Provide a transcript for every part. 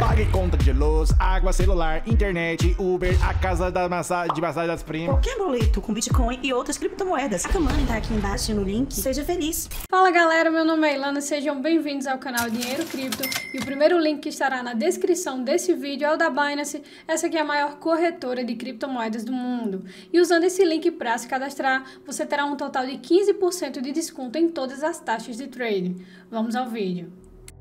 Pague conta de luz, água, celular, internet, Uber, a casa da massa, de massagem das primas. Qualquer boleto com Bitcoin e outras criptomoedas. A Kamani tá aqui embaixo no link. Seja feliz. Fala galera, meu nome é Ilana, sejam bem-vindos ao canal Dinheiro Cripto. E o primeiro link que estará na descrição desse vídeo é o da Binance, essa que é a maior corretora de criptomoedas do mundo. E usando esse link para se cadastrar, você terá um total de 15% de desconto em todas as taxas de trading. Vamos ao vídeo.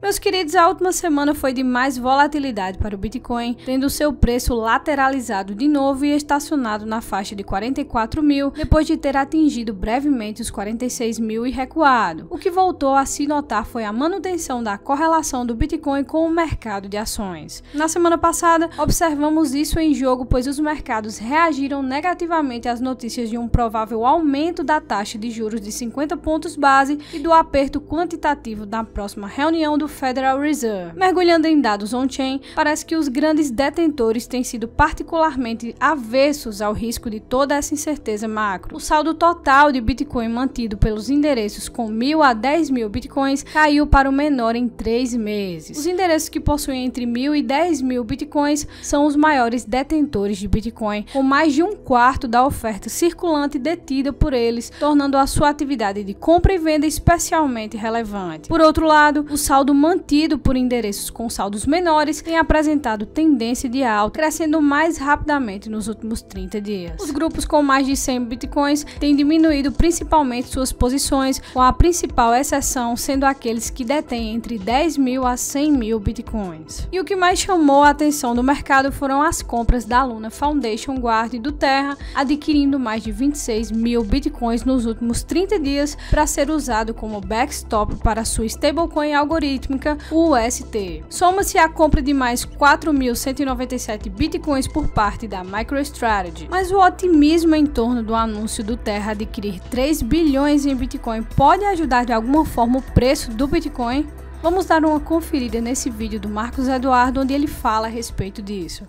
Meus queridos, a última semana foi de mais volatilidade para o Bitcoin, tendo seu preço lateralizado de novo e estacionado na faixa de 44 mil, depois de ter atingido brevemente os 46 mil e recuado. O que voltou a se notar foi a manutenção da correlação do Bitcoin com o mercado de ações. Na semana passada, observamos isso em jogo, pois os mercados reagiram negativamente às notícias de um provável aumento da taxa de juros de 50 pontos base e do aperto quantitativo na próxima reunião do do Federal Reserve. Mergulhando em dados on-chain, parece que os grandes detentores têm sido particularmente avessos ao risco de toda essa incerteza macro. O saldo total de Bitcoin mantido pelos endereços com mil a mil Bitcoins caiu para o menor em três meses. Os endereços que possuem entre mil e mil Bitcoins são os maiores detentores de Bitcoin, com mais de um quarto da oferta circulante detida por eles, tornando a sua atividade de compra e venda especialmente relevante. Por outro lado, o saldo mantido por endereços com saldos menores tem apresentado tendência de alta, crescendo mais rapidamente nos últimos 30 dias. Os grupos com mais de 100 bitcoins têm diminuído principalmente suas posições, com a principal exceção sendo aqueles que detêm entre 10 mil a 100 mil bitcoins. E o que mais chamou a atenção do mercado foram as compras da Luna Foundation Guard do Terra, adquirindo mais de 26 mil bitcoins nos últimos 30 dias para ser usado como backstop para sua stablecoin algoritmo algorítmica UST. Soma-se a compra de mais 4.197 bitcoins por parte da MicroStrategy, mas o otimismo em torno do anúncio do Terra adquirir 3 bilhões em bitcoin pode ajudar de alguma forma o preço do bitcoin? Vamos dar uma conferida nesse vídeo do Marcos Eduardo onde ele fala a respeito disso.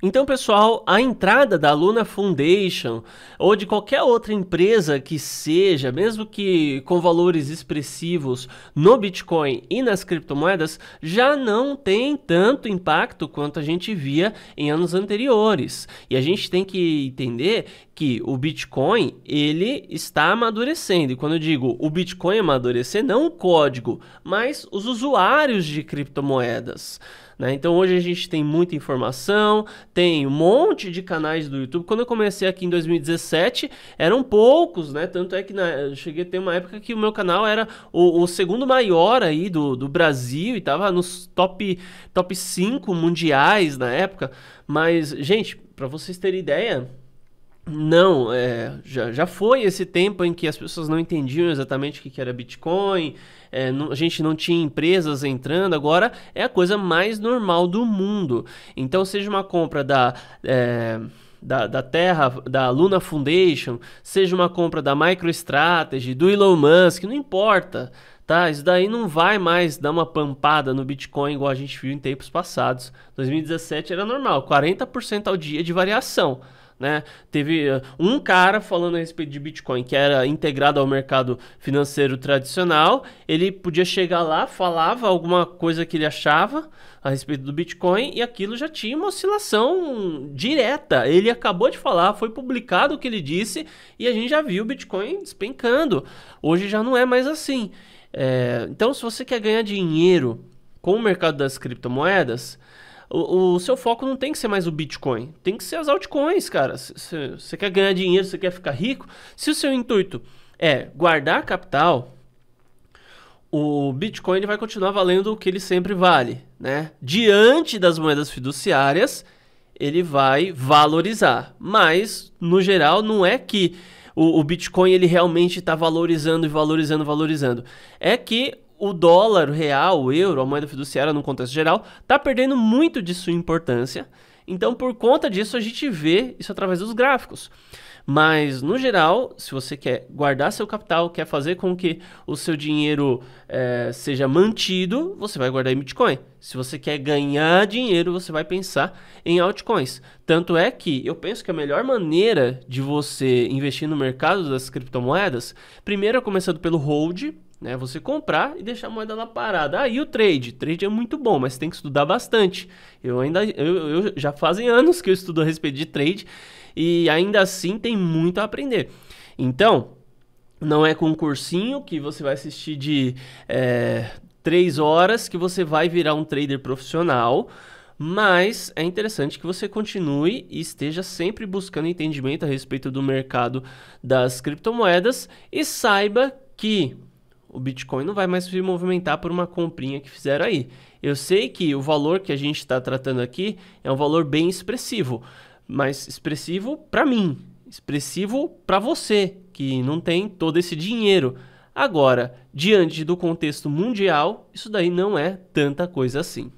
Então, pessoal, a entrada da Luna Foundation ou de qualquer outra empresa que seja, mesmo que com valores expressivos no Bitcoin e nas criptomoedas, já não tem tanto impacto quanto a gente via em anos anteriores. E a gente tem que entender que o Bitcoin ele está amadurecendo. E quando eu digo o Bitcoin amadurecer, não o código, mas os usuários de criptomoedas. Né? Então hoje a gente tem muita informação, tem um monte de canais do YouTube. Quando eu comecei aqui em 2017, eram poucos, né? Tanto é que na, eu cheguei a ter uma época que o meu canal era o, o segundo maior aí do, do Brasil e tava nos top, top 5 mundiais na época. Mas, gente, para vocês terem ideia, não, é, já, já foi esse tempo em que as pessoas não entendiam exatamente o que, era Bitcoin, é, não, a gente não tinha empresas entrando, agora é a coisa mais normal do mundo. Então, seja uma compra da. É, da, da Terra, da Luna Foundation, seja uma compra da MicroStrategy, do Elon Musk, não importa, tá? Isso daí não vai mais dar uma pampada no Bitcoin igual a gente viu em tempos passados. 2017 era normal, 40% ao dia de variação. Né? Teve eh, um cara falando a respeito de Bitcoin, que era integrado ao mercado financeiro tradicional. Ele podia chegar lá, falava alguma coisa que ele achava a respeito do Bitcoin e aquilo já tinha uma oscilação direta. Ele acabou de falar, foi publicado o que ele disse e a gente já viu o Bitcoin despencando. Hoje já não é mais assim. É, então, se você quer ganhar dinheiro com o mercado das criptomoedas, o, o, seu foco não tem que ser mais o Bitcoin, tem que ser as altcoins, cara. Você quer ganhar dinheiro, você quer ficar rico. Se o seu intuito é guardar capital, o Bitcoin ele vai continuar valendo o que ele sempre vale, né? Diante das moedas fiduciárias, ele vai valorizar, mas no geral não é que o, o Bitcoin ele realmente está valorizando e valorizando, valorizando. É que o dólar, o real, o euro, a moeda fiduciária no contexto geral, está perdendo muito de sua importância. Então, por conta disso, a gente vê isso através dos gráficos. Mas, no geral, se você quer guardar seu capital, quer fazer com que o seu dinheiro é, seja mantido, você vai guardar em Bitcoin. Se você quer ganhar dinheiro, você vai pensar em altcoins. Tanto é que eu penso que a melhor maneira de você investir no mercado das criptomoedas, primeiro é começando pelo hold, né? Você comprar e deixar a moeda lá parada. Aí ah, o trade, trade é muito bom, mas tem que estudar bastante. Eu ainda, eu, eu, já fazem anos que eu estudo a respeito de trade e ainda assim tem muito a aprender. Então, não é com um cursinho que você vai assistir de é, três horas que você vai virar um trader profissional. Mas é interessante que você continue e esteja sempre buscando entendimento a respeito do mercado das criptomoedas e saiba que o Bitcoin não vai mais se movimentar por uma comprinha que fizeram aí. Eu sei que o valor que a gente está tratando aqui é um valor bem expressivo, mas expressivo para mim, expressivo para você que não tem todo esse dinheiro. Agora, diante do contexto mundial, isso daí não é tanta coisa assim.